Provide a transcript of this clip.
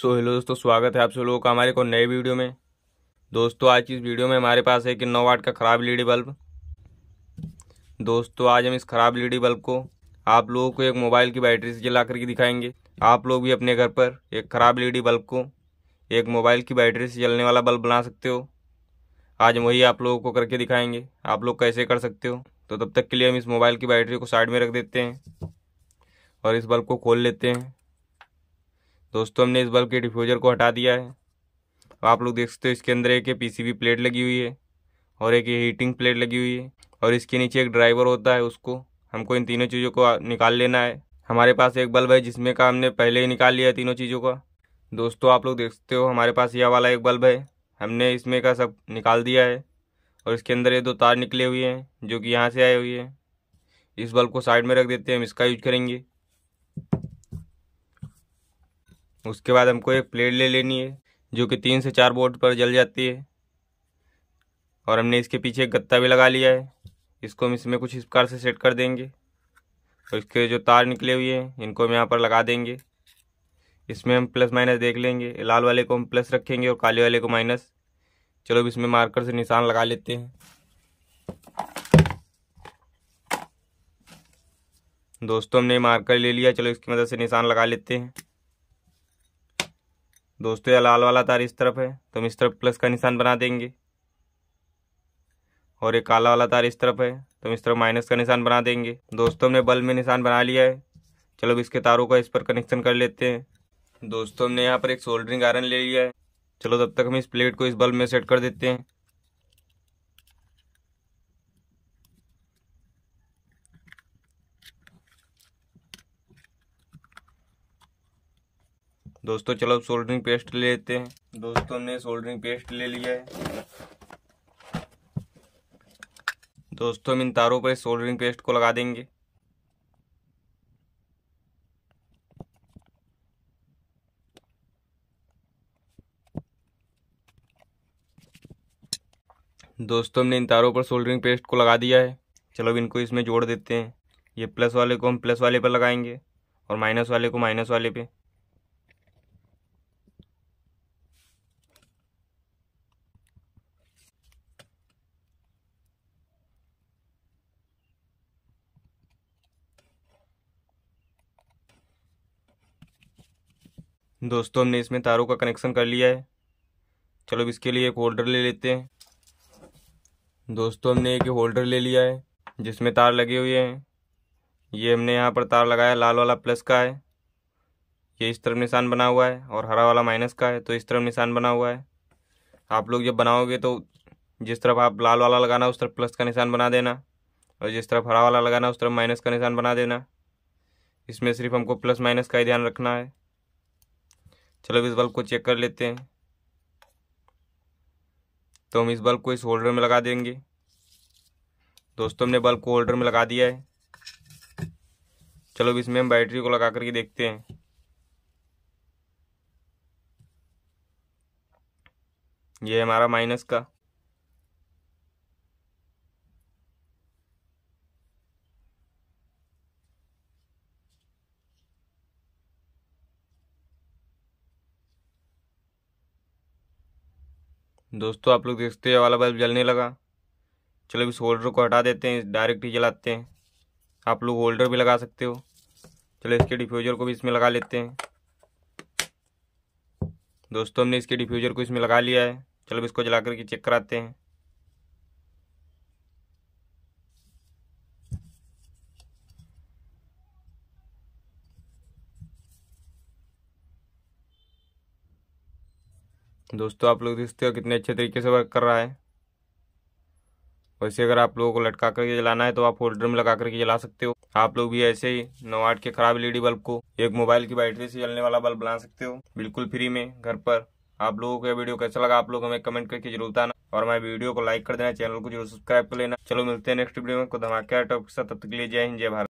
so hello दोस्तों स्वागत है आप सब लोगों का हमारे को नए वीडियो में दोस्तों आज की इस वीडियो में हमारे पास है कि नौ वाट का ख़राब लीडी बल्ब दोस्तों आज हम इस ख़राब लीडी बल्ब को आप लोगों को एक मोबाइल की बैटरी से जला करके दिखाएंगे आप लोग भी अपने घर पर एक ख़राब लीडी बल्ब को एक मोबाइल की बैटरी से जलने वाला बल्ब बना सकते हो आज हम वही आप लोगों को करके दिखाएंगे आप लोग कैसे कर सकते हो तो तब तक के लिए हम इस मोबाइल की बैटरी को साइड में रख देते हैं और इस बल्ब को खोल लेते हैं दोस्तों हमने इस बल्ब के डिफ्यूज़र को हटा दिया है आप लोग देख सकते हो इसके अंदर एक पीसीबी प्लेट लगी हुई है और एक हीटिंग प्लेट लगी हुई है और इसके नीचे एक ड्राइवर होता है उसको हमको इन तीनों चीज़ों को निकाल लेना है हमारे पास एक बल्ब है जिसमें का हमने पहले ही निकाल लिया है तीनों चीज़ों का दोस्तों आप लोग देख सकते हो हमारे पास यह वाला एक बल्ब है हमने इसमें का सब निकाल दिया है और इसके अंदर ये दो तार निकले हुए हैं जो कि यहाँ से आए हुए हैं इस बल्ब को साइड में रख देते हैं हम इसका यूज करेंगे उसके बाद हमको एक प्लेट ले लेनी है जो कि तीन से चार बोर्ड पर जल जाती है और हमने इसके पीछे एक गत्ता भी लगा लिया है इसको हम इसमें कुछ इस प्रकार से सेट कर देंगे और इसके जो तार निकले हुए हैं इनको हम यहाँ पर लगा देंगे इसमें हम प्लस माइनस देख लेंगे लाल वाले को हम प्लस रखेंगे और काले वाले को माइनस चलो अब इसमें मार्कर से निशान लगा लेते हैं दोस्तों हमने मार्कर ले लिया चलो इसकी मदद से निशान लगा लेते हैं दोस्तों यह लाल वाला तार इस तरफ है तो हम इस तरफ प्लस का निशान बना देंगे और ये काला वाला तार इस तरफ है तो हम इस तरफ माइनस का निशान बना देंगे दोस्तों हमने बल्ब में निशान बना लिया है चलो इसके तारों का इस पर कनेक्शन कर लेते हैं दोस्तों हमने यहाँ पर एक सोल्डरिंग आयरन ले लिया है चलो तब तक हम इस प्लेट को इस बल्ब में सेट कर देते हैं दोस्तों चलो सोल्डरिंग पेस्ट ले लेते हैं दोस्तों हमने सोल्डरिंग पेस्ट ले लिया है दोस्तों हम इन तारों पर सोल्डरिंग पेस्ट को लगा देंगे दोस्तों हमने इन तारों पर सोल्डरिंग पेस्ट को लगा दिया है चलो इनको इसमें जोड़ देते हैं ये प्लस वाले को हम प्लस वाले पर लगाएंगे और माइनस वाले को माइनस वाले पे दोस्तों हमने इसमें तारों का कनेक्शन कर लिया है चलो अब इसके लिए एक होल्डर ले लेते हैं दोस्तों हमने एक होल्डर ले लिया है जिसमें तार लगे हुए हैं ये हमने यहाँ पर तार लगाया लाल वाला प्लस का है ये इस तरफ निशान बना हुआ है और हरा वाला माइनस का है तो इस तरफ निशान बना हुआ है आप लोग जब बनाओगे तो जिस तरफ आप लाल वाला लगाना उस तरफ प्लस का निशान बना देना और जिस तरफ हरा वाला लगाना उस तरफ माइनस का निशान बना देना इसमें सिर्फ हमको प्लस माइनस का ही ध्यान रखना है चलो इस बल्ब को चेक कर लेते हैं तो हम इस बल्ब को इस होल्डर में लगा देंगे दोस्तों हमने बल्ब को होल्डर में लगा दिया है चलो अब इसमें हम बैटरी को लगा करके देखते हैं ये हमारा माइनस का दोस्तों आप लोग देखते हैं वाला बल्ब जलने लगा चलो इस होल्डर को हटा देते हैं डायरेक्ट ही जलाते हैं आप लोग होल्डर भी लगा सकते हो चलो इसके डिफ्यूज़र को भी इसमें लगा लेते हैं दोस्तों हमने इसके डिफ्यूज़र को इसमें लगा लिया है चलो इसको जला करके चेक कराते हैं दोस्तों आप लोग देखते हो कितने अच्छे तरीके से वर्क कर रहा है वैसे अगर आप लोगों को लटका करके जलाना है तो आप होल्डर में लगा करके जला सकते हो आप लोग भी ऐसे ही आठ के खराब एलईडी बल्ब को एक मोबाइल की बैटरी से जलने वाला बल्ब बना सकते हो बिल्कुल फ्री में घर पर आप लोगों को यह वीडियो कैसा लगा आप लोग हमें कमेंट करके जरूर बताना और हमारे वीडियो को लाइक कर देना चैनल को जरूर सब्सक्राइब कर लेना चलो मिलते हैं नेक्स्ट वीडियो में को धमाकेदार के साथ तब तक लिए जय हिंद जय भारत